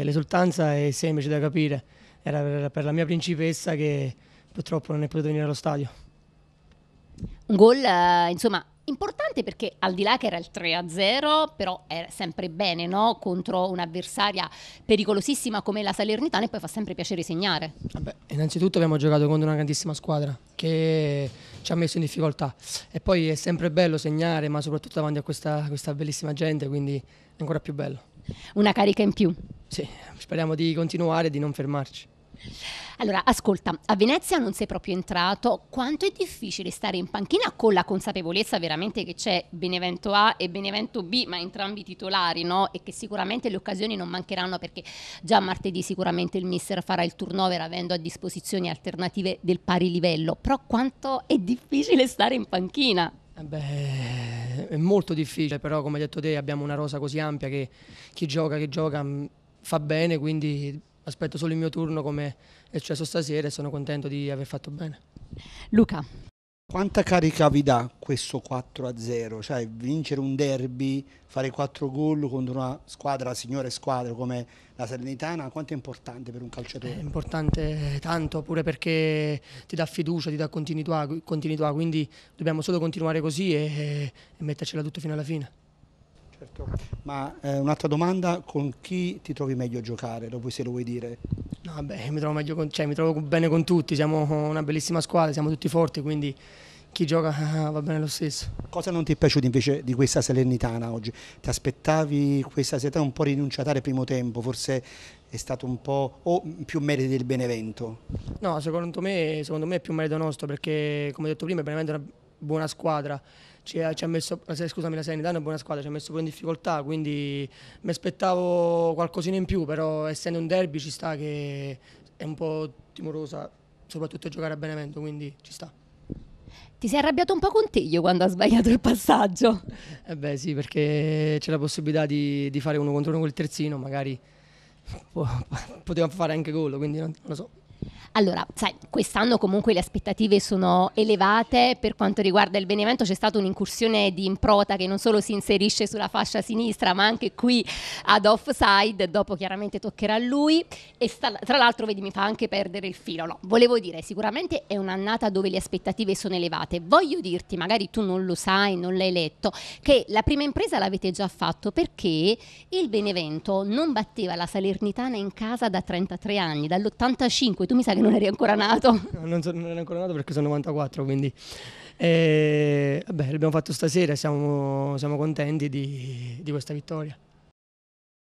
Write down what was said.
L'esultanza è semplice da capire, era per, la mia principessa che purtroppo non è potuta venire allo stadio. Un gol, eh, insomma, importante perché al di là che era il 3-0, però è sempre bene, no? Contro un'avversaria pericolosissima come la Salernitana e poi fa sempre piacere segnare. Vabbè, innanzitutto abbiamo giocato contro una grandissima squadra che ci ha messo in difficoltà e poi è sempre bello segnare, ma soprattutto davanti a questa, questa bellissima gente, quindi è ancora più bello. Una carica in più. Sì, speriamo di continuare e di non fermarci. Allora, ascolta, a Venezia non sei proprio entrato, quanto è difficile stare in panchina con la consapevolezza veramente che c'è Benevento A e Benevento B, ma entrambi titolari, no? E che sicuramente le occasioni non mancheranno perché già martedì sicuramente il mister farà il turnover avendo a disposizione alternative del pari livello, però quanto è difficile stare in panchina? Eh beh, è molto difficile, però come hai detto te abbiamo una rosa così ampia che chi gioca, che gioca mm, fa bene, quindi aspetto solo il mio turno come è successo stasera e sono contento di aver fatto bene. Luca. Quanta carica vi dà questo 4-0? Cioè vincere un derby, fare 4 gol contro una squadra, signore squadra come la Salernitana, quanto è importante per un calciatore? È importante tanto, pure perché ti dà fiducia, ti dà continuità, continuità quindi dobbiamo solo continuare così e, e mettercela tutto fino alla fine. Certo. Ma eh, un'altra domanda, con chi ti trovi meglio a giocare, dopo se lo vuoi dire? No, beh, mi, trovo con, cioè, mi trovo bene con tutti, siamo una bellissima squadra, siamo tutti forti, quindi chi gioca ah, va bene lo stesso. Cosa non ti è piaciuto invece di questa Salernitana oggi? Ti aspettavi questa Salernitana un po' rinunciatare primo tempo, forse è stato un po' o più merito del Benevento? No, secondo me, secondo me è più merito nostro perché come ho detto prima il Benevento è una buona squadra. Ci ha, ci ha messo, scusami, la Sanità è buona squadra, ci ha messo pure in difficoltà, quindi mi aspettavo qualcosina in più, però essendo un derby ci sta che è un po' timorosa, soprattutto giocare a Benevento, quindi ci sta. Ti sei arrabbiato un po' con Teglio quando ha sbagliato il passaggio? Eh beh sì, perché c'è la possibilità di, di fare uno contro uno col terzino, magari poteva fare anche gol, quindi non, non lo so. Allora, sai, quest'anno comunque le aspettative sono elevate per quanto riguarda il Benevento, c'è stata un'incursione di Improta che non solo si inserisce sulla fascia sinistra, ma anche qui ad offside, dopo chiaramente toccherà a lui e sta, tra l'altro vedi mi fa anche perdere il filo. No, volevo dire, sicuramente è un'annata dove le aspettative sono elevate. Voglio dirti, magari tu non lo sai, non l'hai letto, che la prima impresa l'avete già fatto perché il Benevento non batteva la Salernitana in casa da 33 anni, dall'85 tu mi sa che non eri ancora nato. Non, sono, non ero ancora nato perché sono 94, quindi... E, eh, vabbè, l'abbiamo fatto stasera, siamo, siamo contenti di, di questa vittoria.